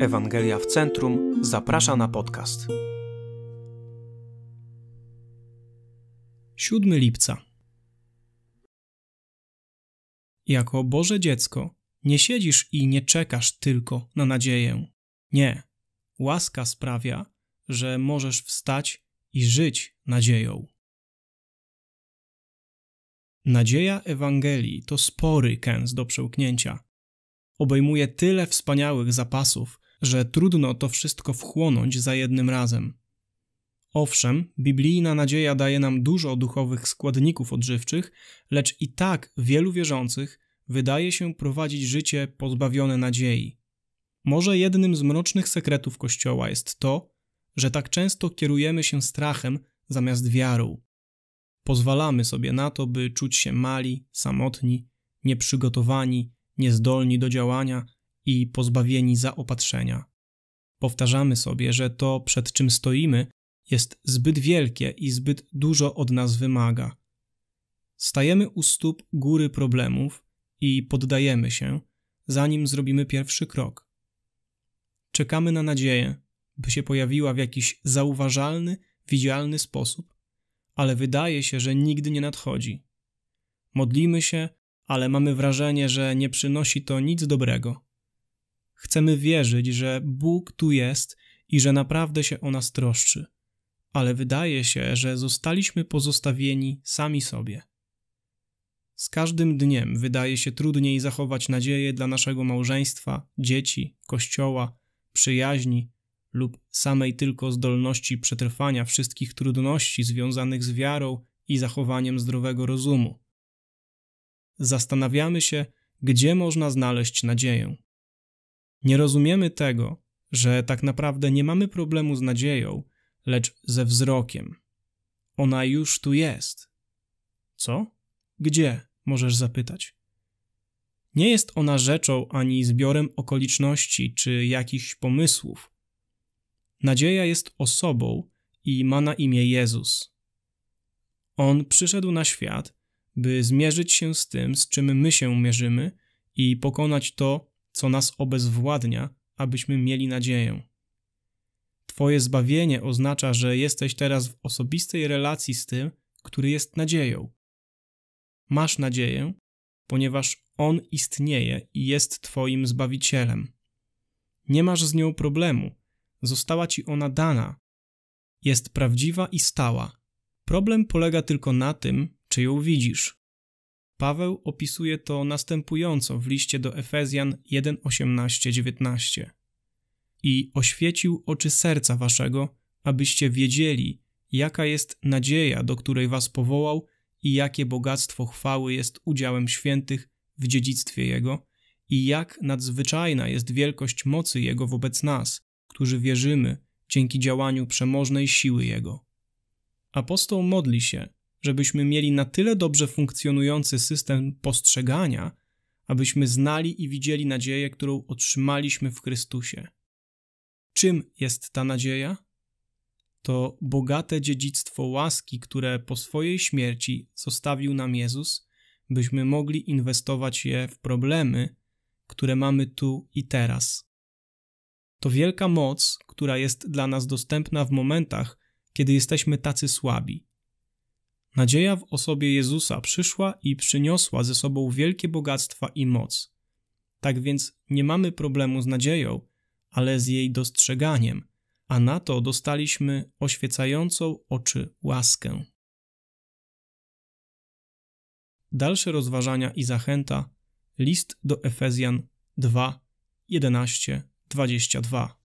Ewangelia w Centrum zaprasza na podcast. 7 lipca. Jako Boże dziecko nie siedzisz i nie czekasz tylko na nadzieję. Nie. Łaska sprawia, że możesz wstać i żyć nadzieją. Nadzieja Ewangelii to spory kęs do przełknięcia. Obejmuje tyle wspaniałych zapasów, że trudno to wszystko wchłonąć za jednym razem. Owszem, biblijna nadzieja daje nam dużo duchowych składników odżywczych, lecz i tak wielu wierzących wydaje się prowadzić życie pozbawione nadziei. Może jednym z mrocznych sekretów Kościoła jest to, że tak często kierujemy się strachem zamiast wiarą. Pozwalamy sobie na to, by czuć się mali, samotni, nieprzygotowani, niezdolni do działania, i pozbawieni zaopatrzenia. Powtarzamy sobie, że to, przed czym stoimy, jest zbyt wielkie i zbyt dużo od nas wymaga. Stajemy u stóp góry problemów i poddajemy się, zanim zrobimy pierwszy krok. Czekamy na nadzieję, by się pojawiła w jakiś zauważalny, widzialny sposób, ale wydaje się, że nigdy nie nadchodzi. Modlimy się, ale mamy wrażenie, że nie przynosi to nic dobrego. Chcemy wierzyć, że Bóg tu jest i że naprawdę się o nas troszczy. Ale wydaje się, że zostaliśmy pozostawieni sami sobie. Z każdym dniem wydaje się trudniej zachować nadzieję dla naszego małżeństwa, dzieci, kościoła, przyjaźni lub samej tylko zdolności przetrwania wszystkich trudności związanych z wiarą i zachowaniem zdrowego rozumu. Zastanawiamy się, gdzie można znaleźć nadzieję. Nie rozumiemy tego, że tak naprawdę nie mamy problemu z nadzieją, lecz ze wzrokiem. Ona już tu jest. Co? Gdzie? Możesz zapytać. Nie jest ona rzeczą ani zbiorem okoliczności czy jakichś pomysłów. Nadzieja jest osobą i ma na imię Jezus. On przyszedł na świat, by zmierzyć się z tym, z czym my się mierzymy i pokonać to, co nas obezwładnia, abyśmy mieli nadzieję. Twoje zbawienie oznacza, że jesteś teraz w osobistej relacji z tym, który jest nadzieją. Masz nadzieję, ponieważ On istnieje i jest Twoim zbawicielem. Nie masz z nią problemu, została Ci ona dana. Jest prawdziwa i stała. Problem polega tylko na tym, czy ją widzisz. Paweł opisuje to następująco w liście do Efezjan 1:18-19. I oświecił oczy serca waszego, abyście wiedzieli, jaka jest nadzieja, do której was powołał i jakie bogactwo chwały jest udziałem świętych w dziedzictwie jego i jak nadzwyczajna jest wielkość mocy jego wobec nas, którzy wierzymy dzięki działaniu przemożnej siły jego. Apostoł modli się, żebyśmy mieli na tyle dobrze funkcjonujący system postrzegania, abyśmy znali i widzieli nadzieję, którą otrzymaliśmy w Chrystusie. Czym jest ta nadzieja? To bogate dziedzictwo łaski, które po swojej śmierci zostawił nam Jezus, byśmy mogli inwestować je w problemy, które mamy tu i teraz. To wielka moc, która jest dla nas dostępna w momentach, kiedy jesteśmy tacy słabi. Nadzieja w osobie Jezusa przyszła i przyniosła ze sobą wielkie bogactwa i moc. Tak więc nie mamy problemu z nadzieją, ale z jej dostrzeganiem, a na to dostaliśmy oświecającą oczy łaskę. Dalsze rozważania i zachęta. List do Efezjan 2, 11, 22.